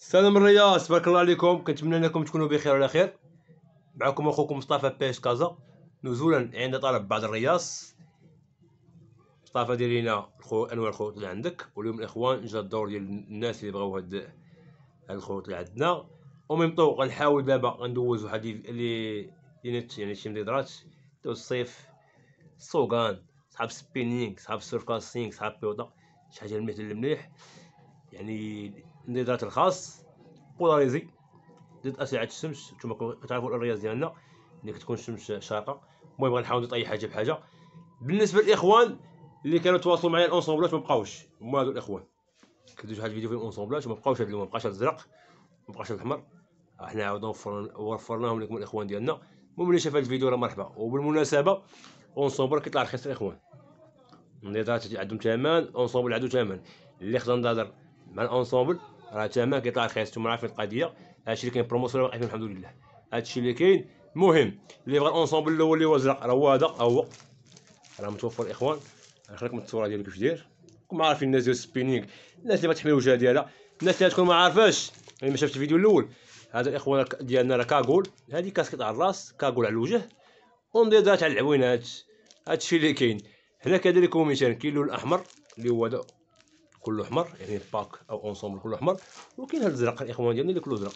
السلام من الرياض تبارك الله عليكم كنتمنى انكم تكونوا بخير وعلى خير معكم اخوكم مصطفى بيش كازا نزولا عند طلب بعض الرياض مصطفى دير لينا انواع الخيوط اللي عندك واليوم الاخوان جا الدور ديال الناس اللي بغاو هاد الخيوط اللي عندنا ومن طو غنحاول دابا غندوز واحد لي ينت يعني شي مديدرات تو الصيف صوغان صحاب سبينينغ صحاب سيرفاسينغ صحاب بيوطا شي حاجه المثل المليح يعني النضالات الخاص بولاريزي ضد اسعه الشمس نتوما كتعرفوا الرياض ديالنا اللي كتكون الشمس شاقه المهم غنحاول نعطي اي حاجه بحاجه بالنسبه للاخوان اللي كانوا تواصلوا معايا الانصومبلات ما بقاوش هما هادو الاخوان كنت واحد الفيديو في الانصومبلات ما بقاوش هاد اللون ما بقاش الازرق ما بقاش الاحمر حنا عاودنا وفرناهم لكم الاخوان ديالنا المهم اللي شاف هاد الفيديو راه مرحبا وبالمناسبه الانصومبل كيطلع رخيص الاخوان النضالات عندهم ثمن الانصومبل عندهم ثمن اللي خدا نضادر مع الانصامبل راه تما كيطلع رخيص نتوما عارفين القضيه هادشي اللي كاين بروموسيون واقفين الحمد لله هادشي اللي كاين المهم اللي بغى الانصامبل الاول اللي هو الزرق راه هو هذا هو راه متوفر الاخوان نخليكم الصوره ديالو كيفاش داير كما عارفين الناس ديال السبينينغ الناس اللي ما تحمل الوجهه ديالها الناس اللي تكون ما عارفاش اللي يعني ما شافش الفيديو الاول هذا الاخوان ديالنا راه كاغول هذه كاسكيت على الراس كاغول على الوجه ومضيضات على العوينات هادشي اللي كاين هنا كذلك هو مثال كيلو الاحمر اللي هو هذا كله احمر يعني الباك او اونسومبل كله احمر وكاين هذا الزرق الاخوان ديالنا اللي كله ازرق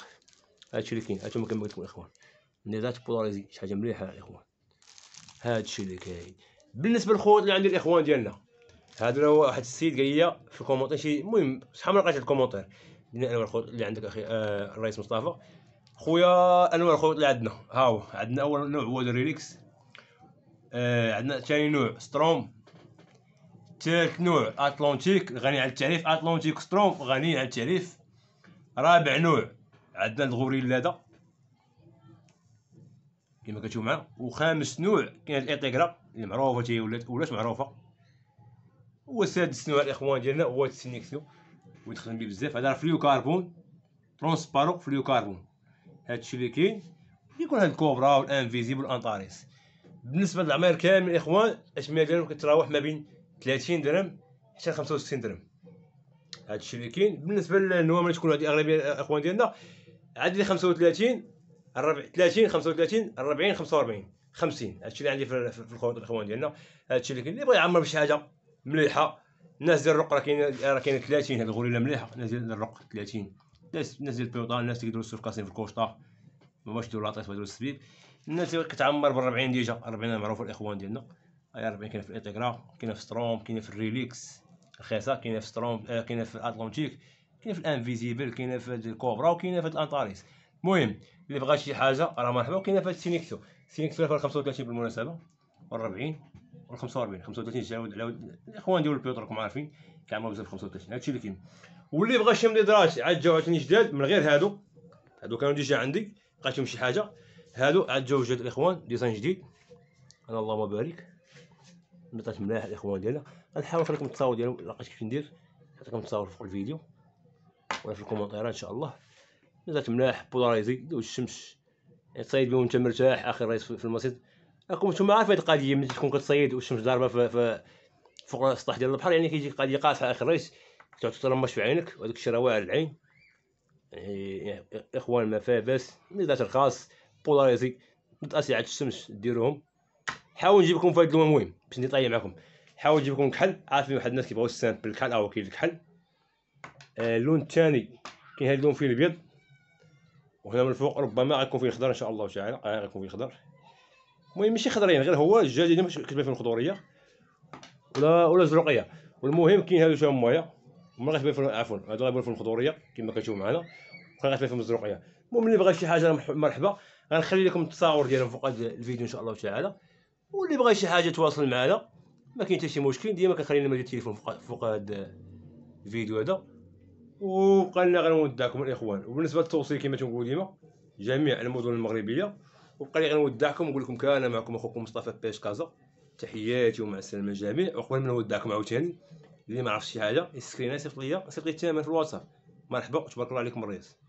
هادشي اللي كاين هانتوما كما قلت لكم الاخوان نيزات بولاريزي شي حاجه مليحه الاخوان هادشي اللي كاين بالنسبه للخوت اللي عند الاخوان ديالنا هذا هو واحد السيد قال لي في الكومونتير شي المهم شحال من قريت الكومونتير دينا انواع الخيوط اللي عندك اخي آه الرئيس مصطفى خويا انواع الخوت اللي عندنا ها هو عندنا اول نوع هو الريليكس آه عندنا ثاني نوع ستروم ثالث نوع اتلانتيك غني على التعريف اتلانتيك ستروم غني على التعريف رابع نوع عندنا الغوريلا دا كما كتشوف معنا وخامس نوع كاين الايتيغرا اللي معروفه تي ولات ولات معروفه والسادس نوع الاخوان ديالنا هو السينيكسيو ويتخدم به بزاف هذا فليو كاربون ترونسبارو فليو كاربون هادشي اللي كاين يكون هاد الكوبرا والانفيزيبل انطاريس بالنسبه للعمر كامل الاخوان الاشمال ديالهم كتراوح ما بين 30 درهم حتى 65 درهم هادشي اللي كاين بالنسبه للنوامه اللي تكون هذه اغلبيه الاخوان ديالنا عندي 35 الربع 30 35 40 45 50 هادشي اللي عندي في, الخوط الاخوان ديالنا هادشي اللي كاين اللي بغى يعمر بشي حاجه مليحه الناس ديال الرق راه كاين راه كاين 30 هاد الغوريلا مليحه الناس ديال الرق 30 الناس ديال البيوطه الناس اللي في كاسين في الكوشطه ما باش يديروا لاطيس ويديروا السبيب الناس اللي كتعمر ب 40 ديجا 40 معروفه الاخوان ديالنا 40 كاين في الاتيغرا كاين في ستروم كاين في الريليكس الخيسا كاين في ستروم آه، كاين في الاتلانتيك كاين في الانفيزيبل كاين في الكوبرا وكاين في الانطاريس المهم اللي بغى شي حاجه راه مرحبا وكاين في السينيكتو سينيكسو 35 بالمناسبه و 40 و 45 35 جاود علاود الاخوان ديال البيوت راكم عارفين كيعملوا بزاف 35 هادشي اللي كاين واللي بغى شي دراج عاد جاو عاوتاني جداد من غير هادو هادو كانوا ديجا عندي لقيتهم شي حاجه هادو عاد جاو جداد الاخوان ديزاين جديد انا اللهم بارك بطات مليح الاخوان ديالنا غنحاول نخليكم التصاور ديالو لقيت كيف ندير نعطيكم التصاور فوق الفيديو ولا في الكومونتيرات ان شاء الله بطات مليح بولاريزي دوز الشمس تصيد بهم انت مرتاح اخر رئيس في المصيد راكم نتوما عارفين هاد القضيه ملي تكون كتصيد والشمس ضاربه ف فوق السطح ديال البحر يعني كيجي قضيه قاصحه اخر رئيس كتعطي ترمش في عينك وهاداك الشيء راه واعر العين يعني اخوان ما فيها باس نزات الخاص بولارايزي متأسعة الشمس ديروهم حاول نجيب لكم فهاد المهم باش نطيب معكم حاول نجيب لكم كحل عارفين واحد الناس كيبغيو السامبل الكحل او آه، كاين الكحل اللون الثاني كاين هذا اللون فيه الابيض وهنا من الفوق ربما غيكون فيه الخضر ان شاء الله تعالى آه، غيكون فيه خضر المهم ماشي خضرين غير هو الدجاج اللي كتبان فيه الخضوريه ولا ولا زرقيه والمهم كاين هادو شويه مويه هما غتبان فيهم عفوا هادو غيبان فيه الخضوريه كما كتشوفوا معنا وخا غتبان فيهم الزرقيه المهم اللي بغى شي حاجه مرحبا غنخلي لكم التصاور ديالهم فوق الفيديو ان شاء الله تعالى واللي بغى شي حاجه تواصل معنا ما كاين حتى شي مشكل ديما كنخلينا مجال التليفون فوق فوق هاد الفيديو هذا وبقى لنا غير الاخوان وبالنسبه للتوصيل كما تنقول ديما جميع المدن المغربيه وبقى لي غير ونقول لكم كان معكم اخوكم مصطفى بيش كازا تحياتي ومع السلامه الجميع وقبل ما نوداكم عاوتاني اللي ما عرفش شي حاجه يسكرينا يصيفط ليا يصيفط لي الثمن في الواتساب مرحبا وتبارك الله عليكم الرئيس